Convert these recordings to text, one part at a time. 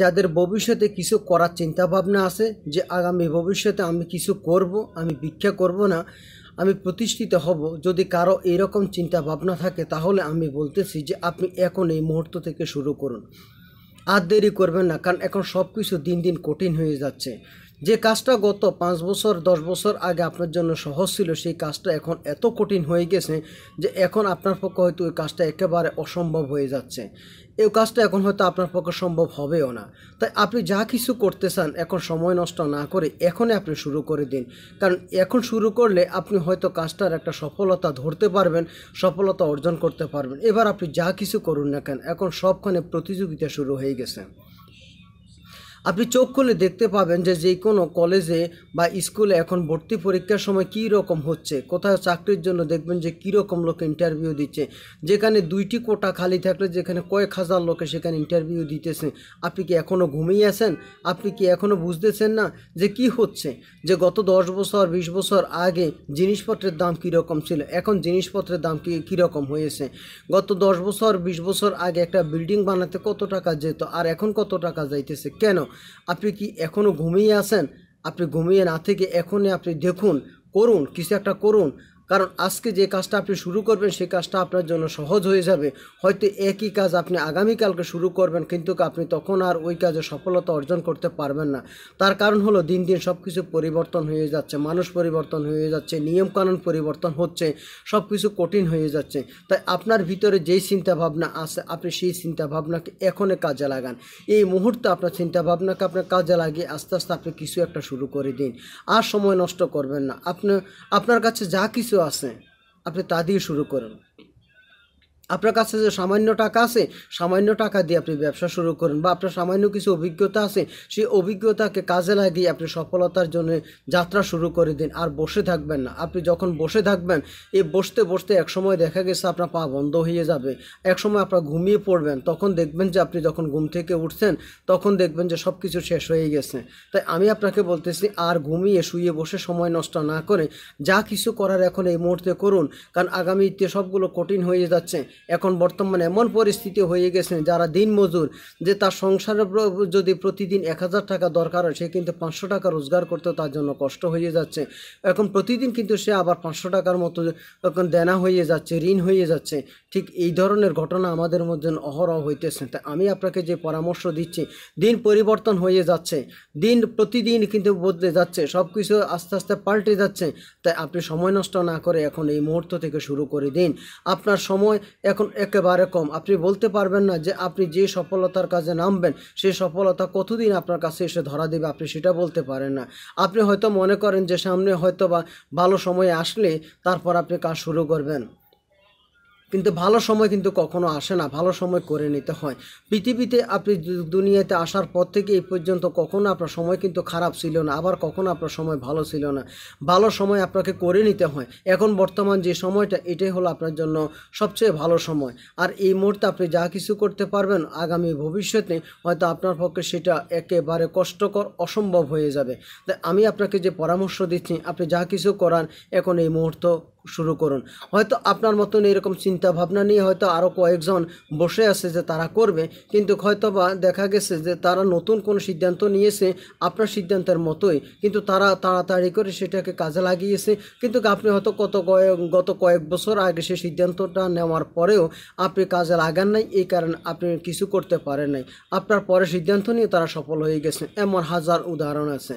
যাদের ভবিষ্যতে কিছু করার চিন্তা ভাবনা আছে যে আগামী ভবিষ্যতে আমি কিছু করব আমি ভিক্ষা করব না আমি প্রতিষ্ঠিত হব যদি কারো এরকম চিন্তা ভাবনা থাকে তাহলে আমি বলতেছি যে আপনি এখন এই মুহূর্ত থেকে শুরু করুন আর দেরি করবেন না কারণ এখন সব কিছু দিন দিন কঠিন হয়ে যাচ্ছে যে কাজটা গত পাঁচ বছর দশ বছর আগে আপনার জন্য সহজ ছিল সেই কাজটা এখন এত কঠিন হয়ে গেছে যে এখন আপনার পক্ষে হয়তো ওই কাজটা একেবারে অসম্ভব হয়ে যাচ্ছে এই কাজটা এখন হয়তো আপনার পক্ষে সম্ভব হবেও না তাই আপনি যা কিছু করতে চান এখন সময় নষ্ট না করে এখনই আপনি শুরু করে দিন কারণ এখন শুরু করলে আপনি হয়তো কাজটার একটা সফলতা ধরতে পারবেন সফলতা অর্জন করতে পারবেন এবার আপনি যা কিছু করুন না কেন এখন সবখানে প্রতিযোগিতা শুরু হয়ে গেছে আপনি চোখ খুলে দেখতে পাবেন যে যে কোনো কলেজে বা স্কুলে এখন ভর্তি পরীক্ষার সময় কী রকম হচ্ছে কোথায় চাকরির জন্য দেখবেন যে কী রকম লোকে ইন্টারভিউ দিচ্ছে যেখানে দুইটি কোটা খালি থাকলে যেখানে কয়েক হাজার লোকে সেখানে ইন্টারভিউ দিতেছে আপনি কি এখনও ঘুমিয়ে আছেন আপনি কি এখনও বুঝতেছেন না যে কি হচ্ছে যে গত দশ বছর বিশ বছর আগে জিনিসপত্রের দাম কীরকম ছিল এখন জিনিসপত্রের দাম কী কীরকম হয়েছে গত দশ বছর বিশ বছর আগে একটা বিল্ডিং বানাতে কত টাকা যেত আর এখন কত টাকা যাইতেছে কেন আপনি কি এখনও ঘুমিয়ে আছেন আপনি ঘুমিয়ে না থেকে এখনই আপনি দেখুন করুন কিছু একটা করুন কারণ আজকে যে কাজটা আপনি শুরু করবেন সেই কাজটা আপনার জন্য সহজ হয়ে যাবে হয়তো একই কাজ আপনি আগামীকালকে শুরু করবেন কিন্তু আপনি তখন আর ওই কাজে সফলতা অর্জন করতে পারবেন না তার কারণ হলো দিন দিন সব কিছু পরিবর্তন হয়ে যাচ্ছে মানুষ পরিবর্তন হয়ে যাচ্ছে নিয়মকানুন পরিবর্তন হচ্ছে সব কিছু কঠিন হয়ে যাচ্ছে তাই আপনার ভিতরে যেই চিন্তাভাবনা আছে আপনি সেই চিন্তাভাবনাকে এখনই কাজে লাগান এই মুহূর্তে আপনার চিন্তাভাবনাকে আপনার কাজে লাগিয়ে আস্তে আস্তে আপনি কিছু একটা শুরু করে দিন আর সময় নষ্ট করবেন না আপনি আপনার কাছে যা কিছু কিছু আছে আপনি তা দিয়ে শুরু করুন আপনার কাছে যে সামান্য টাকা আছে সামান্য টাকা দিয়ে আপনি ব্যবসা শুরু করেন বা আপনার সামান্য কিছু অভিজ্ঞতা আছে সেই অভিজ্ঞতাকে কাজে লাগিয়ে আপনি সফলতার জন্য যাত্রা শুরু করে দিন আর বসে থাকবেন না আপনি যখন বসে থাকবেন এই বসতে বসতে এক সময় দেখা গেছে আপনার পা বন্ধ হয়ে যাবে এক সময় আপনার ঘুমিয়ে পড়বেন তখন দেখবেন যে আপনি যখন ঘুম থেকে উঠছেন তখন দেখবেন যে সব কিছু শেষ হয়ে গেছে তাই আমি আপনাকে বলতেছি আর ঘুমিয়ে শুয়ে বসে সময় নষ্ট না করে যা কিছু করার এখন এই মুহূর্তে করুন কারণ আগামীতে সবগুলো কঠিন হয়ে যাচ্ছে এখন বর্তমানে এমন পরিস্থিতি হয়ে গেছে যারা দিন মজুর যে তার সংসারের যদি প্রতিদিন এক হাজার টাকা দরকার হয় সে কিন্তু পাঁচশো টাকা রোজগার করতে তার জন্য কষ্ট হয়ে যাচ্ছে এখন প্রতিদিন কিন্তু সে আবার পাঁচশো টাকার মতো এখন দেনা হয়ে যাচ্ছে ঋণ হয়ে যাচ্ছে ঠিক এই ধরনের ঘটনা আমাদের মধ্যে অহরহ হইতেছে তাই আমি আপনাকে যে পরামর্শ দিচ্ছি দিন পরিবর্তন হয়ে যাচ্ছে দিন প্রতিদিন কিন্তু বদলে যাচ্ছে সব কিছু আস্তে আস্তে পাল্টে যাচ্ছে তাই আপনি সময় নষ্ট না করে এখন এই মুহূর্ত থেকে শুরু করে দিন আপনার সময় এখন একেবারে কম আপনি বলতে পারবেন না যে আপনি যে সফলতার কাজে নামবেন সেই সফলতা কতদিন আপনার কাছে এসে ধরা দেবে আপনি সেটা বলতে পারেন না আপনি হয়তো মনে করেন যে সামনে হয়তো বা ভালো সময় আসলে তারপর আপনি কাজ শুরু করবেন কিন্তু ভালো সময় কিন্তু কখনো আসে না ভালো সময় করে নিতে হয় পৃথিবীতে আপনি দুনিয়াতে আসার পর থেকে এই পর্যন্ত কখনো আপনার সময় কিন্তু খারাপ ছিল না আবার কখনো আপনার সময় ভালো ছিল না ভালো সময় আপনাকে করে নিতে হয় এখন বর্তমান যে সময়টা এটাই হলো আপনার জন্য সবচেয়ে ভালো সময় আর এই মুহূর্তে আপনি যা কিছু করতে পারবেন আগামী ভবিষ্যতে হয়তো আপনার পক্ষে সেটা একেবারে কষ্টকর অসম্ভব হয়ে যাবে তাই আমি আপনাকে যে পরামর্শ দিচ্ছি আপনি যা কিছু করান এখন এই মুহূর্ত শুরু করুন হয়তো আপনার মতন এরকম চিন্তা ভাবনা নিয়ে হয়তো আরও কয়েকজন বসে আছে যে তারা করবে কিন্তু হয়তো বা দেখা গেছে যে তারা নতুন কোনো সিদ্ধান্ত নিয়েছে আপনার সিদ্ধান্তের মতোই কিন্তু তারা তাড়াতাড়ি করে সেটাকে কাজে লাগিয়েছে কিন্তু আপনি হয়তো কত কয়েক গত কয়েক বছর আগে সেই সিদ্ধান্তটা নেওয়ার পরেও আপনি কাজে লাগান নাই এই কারণে আপনি কিছু করতে পারেন নাই আপনার পরে সিদ্ধান্ত নিয়ে তারা সফল হয়ে গেছে এমন হাজার উদাহরণ আছে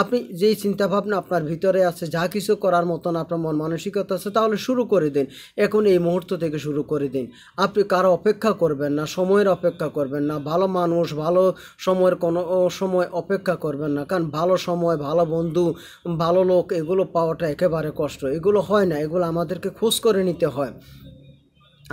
আপনি যেই চিন্তাভাবনা আপনার ভিতরে আছে যা কিছু করার মতন আপনার মন মানসিকতা আছে তাহলে শুরু করে দিন এখন এই মুহূর্ত থেকে শুরু করে দিন আপনি কারো অপেক্ষা করবেন না সময়ের অপেক্ষা করবেন না ভালো মানুষ ভালো সময়ের কোনো সময় অপেক্ষা করবেন না কারণ ভালো সময় ভালো বন্ধু ভালো লোক এগুলো পাওয়াটা একেবারে কষ্ট এগুলো হয় না এগুলো আমাদেরকে খোঁজ করে নিতে হয়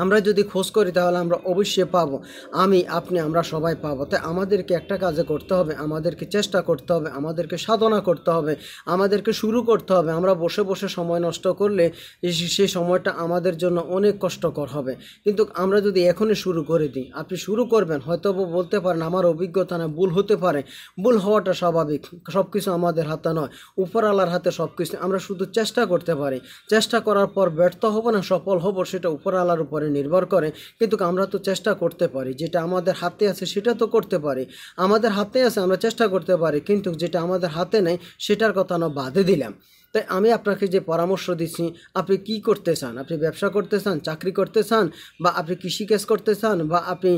আমরা যদি খোঁজ করি তাহলে আমরা অবশ্যই পাবো আমি আপনি আমরা সবাই পাবো তাই আমাদেরকে একটা কাজে করতে হবে আমাদেরকে চেষ্টা করতে হবে আমাদেরকে সাধনা করতে হবে আমাদেরকে শুরু করতে হবে আমরা বসে বসে সময় নষ্ট করলে সেই সময়টা আমাদের জন্য অনেক কষ্টকর হবে কিন্তু আমরা যদি এখনই শুরু করে দিই আপনি শুরু করবেন হয়তো বলতে পারেন আমার অভিজ্ঞতা না ভুল হতে পারে ভুল হওয়াটা স্বাভাবিক সব কিছু আমাদের হাতে নয় উপরওয়ালার হাতে সব কিছু আমরা শুধু চেষ্টা করতে পারি চেষ্টা করার পর ব্যর্থ হব না সফল হব সেটা উপরওয়ালার উপরে নির্ভর করে কিন্তু আমরা তো চেষ্টা করতে পারি যেটা আমাদের হাতে আছে সেটা তো করতে পারি আমাদের হাতে আছে আমরা চেষ্টা করতে পারি কিন্তু যেটা আমাদের হাতে নেই সেটার কথা না বাদে দিলাম তাই আমি আপনাকে যে পরামর্শ দিচ্ছি আপনি কি করতে চান আপনি ব্যবসা করতে চান চাকরি করতে চান বা আপনি কৃষিকাজ করতে চান বা আপনি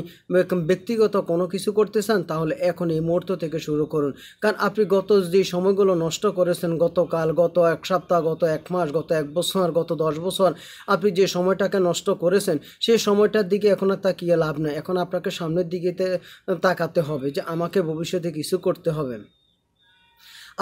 ব্যক্তিগত কোনো কিছু করতে চান তাহলে এখন এই মুহূর্ত থেকে শুরু করুন কারণ আপনি গত যে সময়গুলো নষ্ট করেছেন গতকাল গত এক সপ্তাহ গত এক মাস গত এক বছর গত দশ বছর আপনি যে সময়টাকে নষ্ট করেছেন সেই সময়টার দিকে এখন আর তাকিয়ে লাভ নেই এখন আপনাকে সামনের দিকে তাকাতে হবে যে আমাকে ভবিষ্যতে কিছু করতে হবে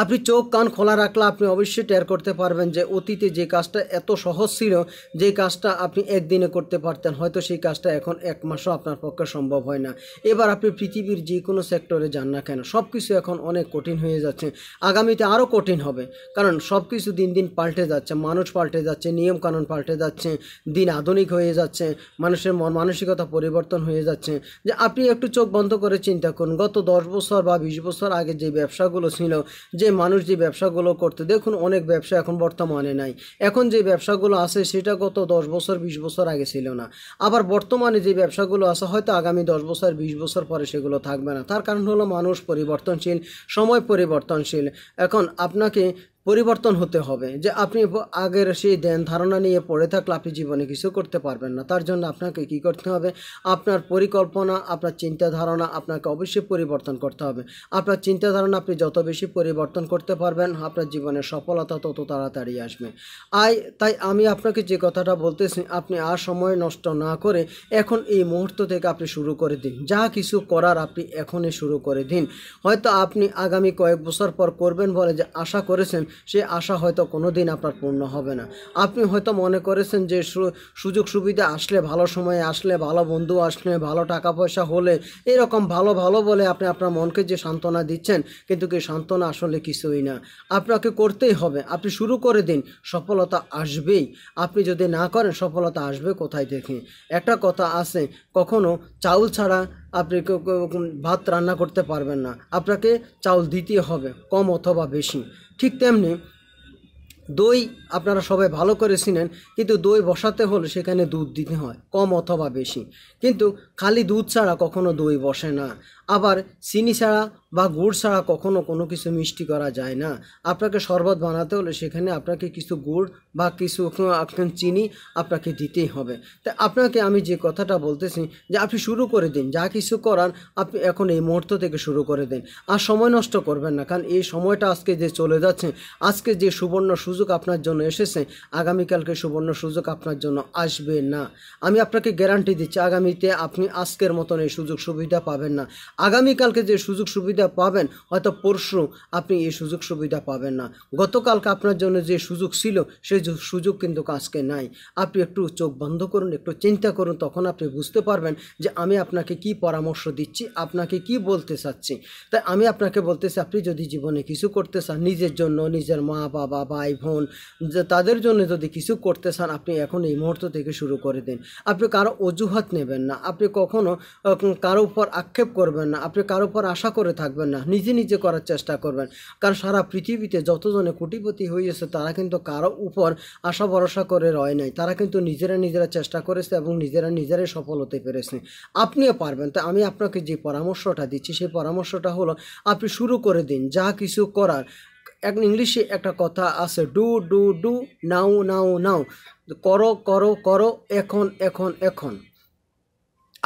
আপনি চোখ কান খোলা রাখলে আপনি অবশ্যই টের করতে পারবেন যে অতীতে যে কাজটা এত সহজ ছিল যে কাজটা আপনি একদিনে করতে পারতেন হয়তো সেই কাজটা এখন এক মাসও আপনার পক্ষে সম্ভব হয় না এবার আপনি পৃথিবীর যে কোনো সেক্টরে যান না কেন সব কিছু এখন অনেক কঠিন হয়ে যাচ্ছে আগামীতে আরও কঠিন হবে কারণ সব কিছু দিন দিন পাল্টে যাচ্ছে মানুষ পাল্টে যাচ্ছে নিয়মকানুন পাল্টে যাচ্ছে দিন আধুনিক হয়ে যাচ্ছে মানুষের মন মানসিকতা পরিবর্তন হয়ে যাচ্ছে যে আপনি একটু চোখ বন্ধ করে চিন্তা করুন গত দশ বছর বা বিশ বছর আগে যে ব্যবসাগুলো ছিল যে মানুষ যে ব্যবসাগুলো করতে দেখুন অনেক ব্যবসা এখন বর্তমানে নাই এখন যে ব্যবসাগুলো আছে সেটা গত দশ বছর বিশ বছর আগে ছিল না আবার বর্তমানে যে ব্যবসাগুলো আছে হয়তো আগামী দশ বছর বিশ বছর পরে সেগুলো থাকবে না তার কারণ হলো মানুষ পরিবর্তনশীল সময় পরিবর্তনশীল এখন আপনাকে পরিবর্তন হতে হবে যে আপনি আগের সেই ধ্যান ধারণা নিয়ে পড়ে থাকলে আপনি জীবনে কিছু করতে পারবেন না তার জন্য আপনাকে কি করতে হবে আপনার পরিকল্পনা আপনার চিন্তা ধারণা আপনাকে অবশ্যই পরিবর্তন করতে হবে আপনার চিন্তা ধারণা আপনি যত বেশি পরিবর্তন করতে পারবেন আপনার জীবনের সফলতা তত তাড়াতাড়ি আসবে আই তাই আমি আপনাকে যে কথাটা বলতেছি আপনি আর সময় নষ্ট না করে এখন এই মুহূর্ত থেকে আপনি শুরু করে দিন যা কিছু করার আপনি এখনই শুরু করে দিন হয়তো আপনি আগামী কয়েক বছর পর করবেন বলে যে আশা করেছেন সে আশা হয়তো কোনো দিন আপনার পূর্ণ হবে না আপনি হয়তো মনে করেছেন যে সুযোগ সুবিধা আসলে ভালো সময়ে আসলে ভালো বন্ধু আসলে ভালো টাকা পয়সা হলে এরকম ভালো ভালো বলে আপনি আপনার মনকে যে সান্ত্বনা দিচ্ছেন কিন্তু কি সান্ত্বনা আসলে কিছুই না আপনাকে করতেই হবে আপনি শুরু করে দিন সফলতা আসবেই আপনি যদি না করেন সফলতা আসবে কোথায় দেখে একটা কথা আছে কখনো চাউল ছাড়া আপনি ভাত রান্না করতে পারবেন না আপনাকে চাউল দিতে হবে কম অথবা বেশি ঠিক তেমনি দই আপনারা সবাই ভালো করে চিনেন কিন্তু দই বসাতে হলে সেখানে দুধ দিতে হয় কম অথবা বেশি কিন্তু খালি দুধ ছাড়া কখনো দই বসে না আবার চিনি ছাড়া বা গুড় ছাড়া কখনো কোনো কিছু মিষ্টি করা যায় না আপনাকে শরবত বানাতে হলে সেখানে আপনাকে কিছু গুড় বা কিছু চিনি আপনাকে দিতেই হবে তাই আপনাকে আমি যে কথাটা বলতেছি যে আপনি শুরু করে দিন যা কিছু করার আপনি এখন এই মুহূর্ত থেকে শুরু করে দিন আর সময় নষ্ট করবেন না কারণ এই সময়টা আজকে যে চলে যাচ্ছে আজকে যে সুবর্ণ সুযোগ আপনার জন্য এসেছে আগামীকালকে সুবর্ণ সুযোগ আপনার জন্য আসবে না আমি আপনাকে গ্যারান্টি দিচ্ছি আগামীতে আপনি আজকের মতন এই সুযোগ সুবিধা পাবেন না আগামীকালকে যে সুযোগ সুবিধা সুবিধা পাবেন হয়তো পরশু আপনি এই সুযোগ সুবিধা পাবেন না গতকালকে আপনার জন্য যে সুযোগ ছিল সেই সুযোগ কিন্তু আজকে নাই আপনি একটু চোখ বন্ধ করুন একটু চিন্তা করুন তখন আপনি বুঝতে পারবেন যে আমি আপনাকে কি পরামর্শ দিচ্ছি আপনাকে কি বলতে চাচ্ছি তাই আমি আপনাকে বলতে চাই আপনি যদি জীবনে কিছু করতে চান নিজের জন্য নিজের মা বাবা ভাই বোন তাদের জন্য যদি কিছু করতে চান আপনি এখন এই মুহূর্ত থেকে শুরু করে দিন আপনি কারো অজুহাত নেবেন না আপনি কখনো কারো উপর আক্ষেপ করবেন না আপনি কারো উপর আশা করে থাকবেন থাকবেন না নিজে নিজে করার চেষ্টা করবেন কারণ সারা পৃথিবীতে যতজনে কোটিপতি হয়েছে তারা কিন্তু কারো উপর আশা ভরসা করে রয় নাই তারা কিন্তু নিজেরা নিজেরা চেষ্টা করেছে এবং নিজেরা নিজেরাই সফল হতে পেরেছে আপনিও পারবেন তো আমি আপনাকে যে পরামর্শটা দিচ্ছি সেই পরামর্শটা হলো আপনি শুরু করে দিন যা কিছু করার এক ইংলিশে একটা কথা আছে do do do now now now করো করো করো এখন এখন এখন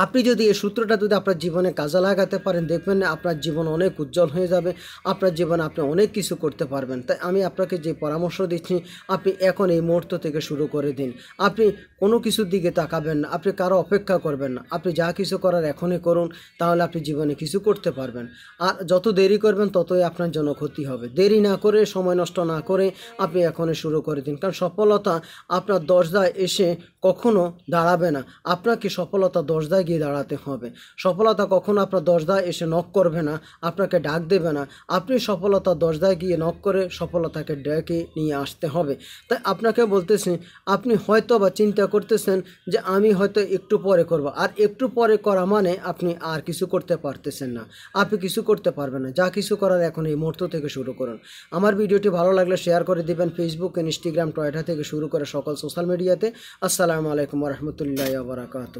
আপনি যদি এই সূত্রটা যদি আপনার জীবনে কাজে লাগাতে পারেন দেখবেন না আপনার জীবন অনেক উজ্জ্বল হয়ে যাবে আপনার জীবনে আপনি অনেক কিছু করতে পারবেন তাই আমি আপনাকে যে পরামর্শ দিচ্ছি আপনি এখন এই মুহূর্ত থেকে শুরু করে দিন আপনি কোনো কিছুর দিকে তাকাবেন না আপনি কারো অপেক্ষা করবেন না আপনি যা কিছু করার এখনই করুন তাহলে আপনি জীবনে কিছু করতে পারবেন আর যত দেরি করবেন ততই আপনার জন্য ক্ষতি হবে দেরি না করে সময় নষ্ট না করে আপনি এখনই শুরু করে দিন কারণ সফলতা আপনার দশদায় এসে কখনো দাঁড়াবে না আপনাকে সফলতা দশদায় সফলতা গিয়ে দাঁড়াতে হবে সফলতা কখনো আপনার দশদায় এসে নক করবে না আপনাকে ডাক দেবে না আপনি সফলতা দশদায় গিয়ে নক করে সফলতাকে ডেকে নিয়ে আসতে হবে তাই আপনাকে বলতেছি আপনি হয়তো বা চিন্তা করতেছেন যে আমি হয়তো একটু পরে করব আর একটু পরে করা মানে আপনি আর কিছু করতে পারতেছেন না আপনি কিছু করতে পারবেন না যা কিছু করার এখন এই মুহূর্ত থেকে শুরু করুন আমার ভিডিওটি ভালো লাগলে শেয়ার করে দিবেন ফেসবুক ইনস্টাগ্রাম টয়টা থেকে শুরু করে সকল সোশ্যাল মিডিয়াতে আসসালামু আলাইকুম রহমতুল্লাহ বরাকাত